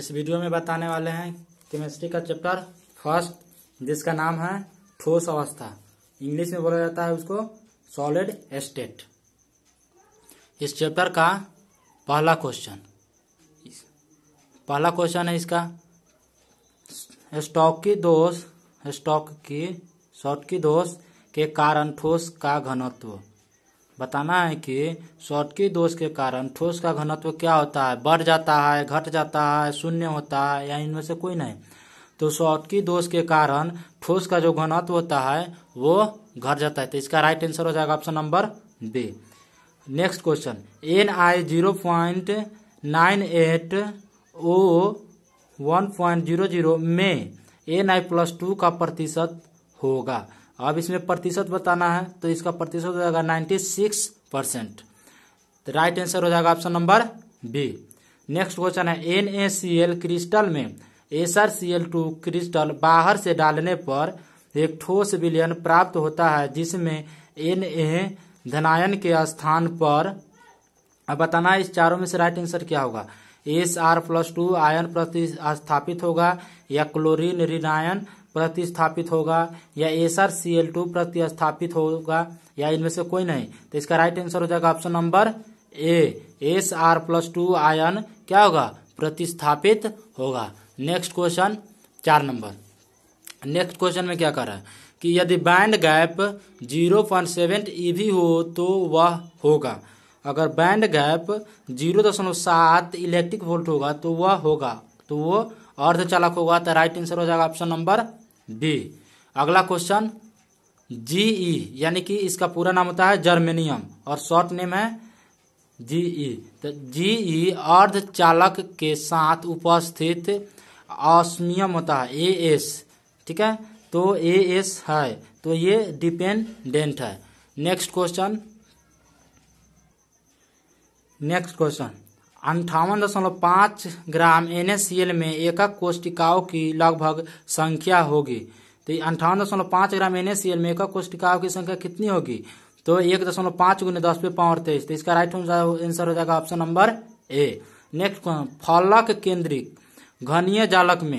इस वीडियो में बताने वाले हैं केमिस्ट्री का चैप्टर फर्स्ट जिसका नाम है ठोस अवस्था इंग्लिश में बोला जाता है उसको सॉलिड स्टेट इस चैप्टर का पहला क्वेश्चन पहला क्वेश्चन है इसका स्टॉक की दोष स्टॉक की शॉर्ट की दोष के कारण ठोस का घनत्व बताना है कि शॉर्टकी दोष के कारण ठोस का घनत्व क्या होता है बढ़ जाता है घट जाता है शून्य होता है या इनमें से कोई नहीं तो शॉर्टकी दोष के कारण ठोस का जो घनत्व होता है वो घट जाता है तो इसका राइट आंसर हो जाएगा option number B next question N I zero point nine eight O one point zero zero में एन आई प्लस टू का प्रतिशत होगा अब इसमें प्रतिशत बताना है तो इसका प्रतिशत हो जाएगा नाइन्टी सिक्स परसेंट तो राइट आंसर हो जाएगा option number B next question है N A C L crystal में S R C L two crystal बाहर से डालने पर एक ठोस विलयन प्राप्त होता है जिसमें एन ए धनायन के स्थान पर अब बताना है इस चारों में से राइट आंसर क्या होगा एस आर प्लस टू आयन प्रति स्थापित होगा या क्लोरीन ऋणायन प्रतिस्थापित होगा या S R C L two प्रतिस्थापित होगा या इनमें से कोई नहीं तो इसका राइट आंसर हो जाएगा option number A S R plus two आयन क्या होगा प्रतिस्थापित होगा नेक्स्ट क्वेश्चन चार नंबर नेक्स्ट क्वेश्चन में क्या कर रहा है कि यदि band gap zero point seven E भी हो तो वह होगा अगर बैंड गैप जीरो दशमलव सात इलेक्ट्रिक वोल्ट होगा तो वह होगा तो वो अर्धचालक होगा तो राइट आंसर हो जाएगा ऑप्शन नंबर बी अगला क्वेश्चन जीई यानी कि इसका पूरा नाम होता है जर्मेनियम और शॉर्ट नेम है जीई तो जीई अर्ध चालक के साथ उपस्थित ऑस्मियम होता है ए एस ठीक है तो ए एस है तो ये डिपेंडेंट है नेक्स्ट क्वेश्चन नेक्स्ट क्वेश्चन अंठावन दशमलव पाँच ग्राम एन में एकक कोष्टिकाओं की लगभग संख्या होगी तो अंठावन दशमलव पाँच ग्राम एन में एकक कोष्टिकाओं की संख्या कितनी होगी तो एक दशमलव पांच गुण दस पे पावर तेईस तो इसका राइट आंसर हो जाएगा ऑप्शन नंबर ए नेक्स्ट फलक केंद्रिक घनीय जालक में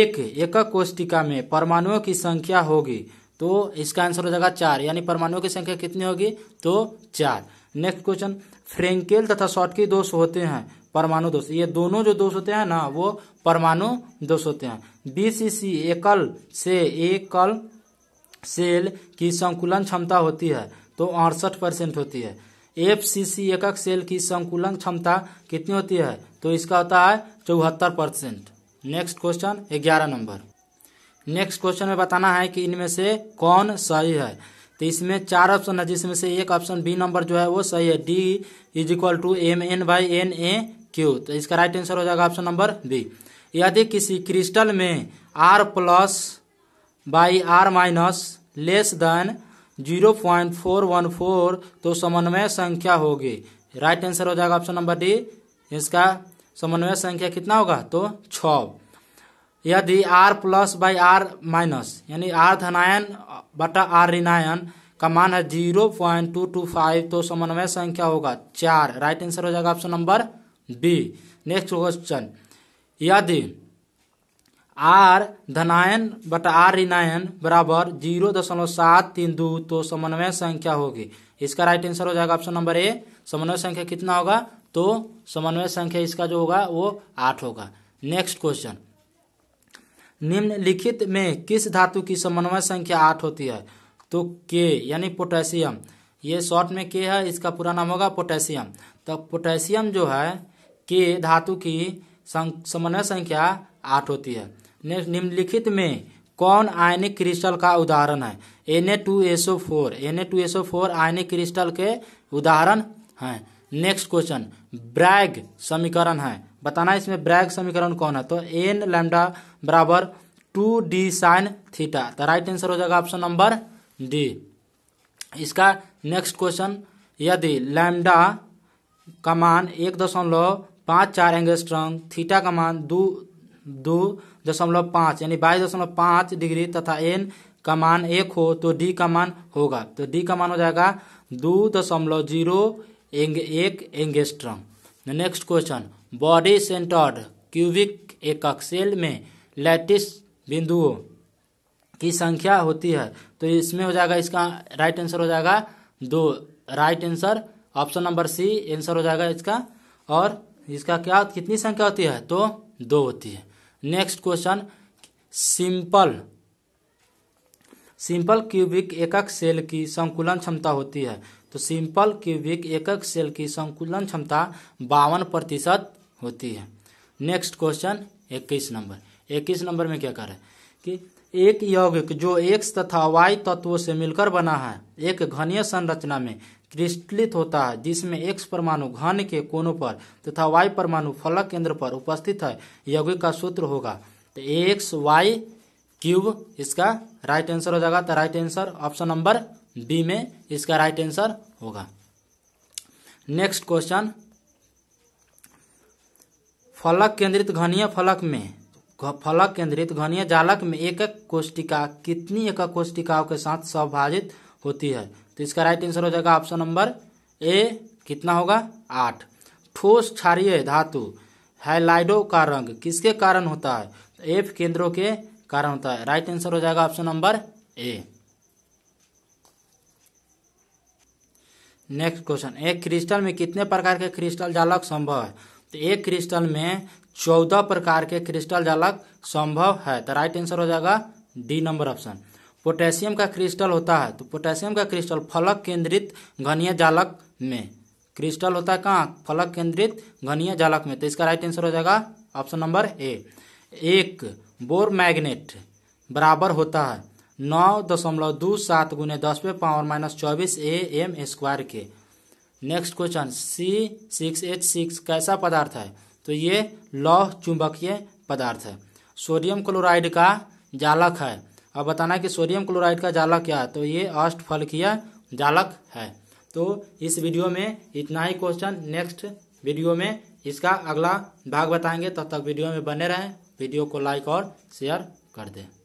एक एकक कोष्टिका में परमाणुओं की संख्या होगी तो इसका आंसर हो जाएगा चार यानी परमाणुओं की संख्या कितनी होगी तो चार नेक्स्ट क्वेश्चन फ्रेंकेल तथा शॉर्टकी दोष होते हैं परमाणु दोष ये दोनों जो दोष होते हैं ना वो परमाणु दोष होते हैं बीसीसी एकल से एकल सेल की संकुलन क्षमता होती है तो अड़सठ परसेंट होती है एफ सी सी एकक सेल की संकुलन क्षमता कितनी होती है तो इसका होता है चौहत्तर परसेंट नेक्स्ट क्वेश्चन ग्यारह नंबर नेक्स्ट क्वेश्चन में बताना है कि इनमें से कौन सही है तो इसमें चार ऑप्शन है जिसमें से एक ऑप्शन बी नंबर जो है वो सही है D is equal to M N by N A Q तो इसका राइट आंसर हो जाएगा ऑप्शन नंबर बी यदि किसी क्रिस्टल में R plus by R minus less than zero point four one four तो समन्वय संख्या होगी राइट आंसर हो जाएगा ऑप्शन नंबर डी इसका समन्वय संख्या कितना होगा तो छ यदि R plus by R minus यानी आर धनायन बटा आर ऋणायन का मान है zero point two two five तो समन्वय संख्या होगा चार राइट आंसर हो जाएगा option number B next question यदि आर धनायन बटा आर ऋणायन बराबर जीरो दशमलव सात तीन दो तो समन्वय संख्या होगी इसका राइट आंसर हो जाएगा ऑप्शन नंबर ए समन्वय संख्या कितना होगा तो समन्वय संख्या इसका जो होगा वो आठ होगा नेक्स्ट क्वेश्चन निम्नलिखित में किस धातु की समन्वय संख्या आठ होती है तो के यानी पोटेशियम ये शॉर्ट में के है इसका पूरा नाम होगा पोटेशियम तो पोटेशियम जो है के धातु की समन्वय संख्या आठ होती है निम्नलिखित में कौन आयनिक क्रिस्टल का उदाहरण है N A two S O four N A two S O four आयनिक क्रिस्टल के उदाहरण हैं नेक्स्ट क्वेश्चन ब्रैग समीकरण है बताना इसमें ब्रैग समीकरण कौन है तो एन लैमडा बराबर टू डी साइन थीटा तो राइट आंसर हो जाएगा ऑप्शन नंबर डी इसका नेक्स्ट क्वेश्चन यदि लैमडा का मान एक दशमलव पाँच चार एंगस्ट्रॉन्ग थीटा का मान दो दो दशमलव पाँच यानी बाईस दशमलव पाँच डिग्री तथा एन का मान एक हो तो डी का मान होगा तो डी का मान हो जाएगा दो दशमलव जीरो एंग, एक angstrom next question body centered cubic एकक सेल में लैटिस बिंदुओं की संख्या होती है तो इसमें हो जाएगा इसका राइट आंसर हो जाएगा दो right answer option number C answer हो जाएगा इसका और इसका क्या कितनी संख्या होती है तो दो होती है next question simple simple cubic एकक सेल की संकुलन क्षमता होती है तो सिंपल क्यूबिक एकक सेल की संकुलन क्षमता बावन प्रतिशत होती है नेक्स्ट क्वेश्चन इक्कीस नंबर इक्कीस नंबर में क्या करें कि एक यौगिक जो एक्स तथा वाई तत्वों से मिलकर बना है एक घनीय संरचना में क्रिस्टलित होता है जिसमें एक्स परमाणु घन के कोनों पर तथा तो वाई परमाणु फलक केंद्र पर उपस्थित है यौगिक का सूत्र होगा तो एक्स वाई क्यूब इसका राइट आंसर हो जाएगा तो right answer option number B में इसका राइट आंसर होगा नेक्स्ट क्वेश्चन फलक केंद्रित घनीय फलक में फलक केंद्रित घनीय जालक में एक एक कोष्टिका कितनी एक कोष्टिकाओं के साथ सहभाजित होती है तो इसका राइट आंसर हो जाएगा ऑप्शन नंबर ए कितना होगा आठ ठोस क्षारिय धातु हैलाइडो का रंग किसके कारण होता है एफ तो केंद्रों के कारण होता है राइट आंसर हो जाएगा option number A next question एक क्रिस्टल में कितने प्रकार के क्रिस्टल जालक संभव है तो एक क्रिस्टल में चौदह प्रकार के क्रिस्टल जालक संभव है तो राइट आंसर हो जाएगा डी नंबर ऑप्शन पोटेशियम का क्रिस्टल होता है तो पोटेशियम का क्रिस्टल फलक केंद्रित घनीय जालक में क्रिस्टल होता है कहाँ फलक केंद्रित घनीय जालक में तो इसका राइट आंसर हो जाएगा ऑप्शन नंबर ए एक बोर मैग्नेट बराबर होता है नौ दशमलव दो सात गुने दस पे पावर माइनस चौबीस ए एम स्क्वायर के next question C six H six कैसा पदार्थ है तो ये लौह चुंबकीय पदार्थ है सोडियम क्लोराइड का जालक है अब बताना है कि सोडियम क्लोराइड का जालक क्या है तो ये अष्टफलकीय जालक है तो इस वीडियो में इतना ही क्वेश्चन नेक्स्ट वीडियो में इसका अगला भाग बताएंगे तब तो तक वीडियो में बने रहें वीडियो को लाइक और शेयर कर दें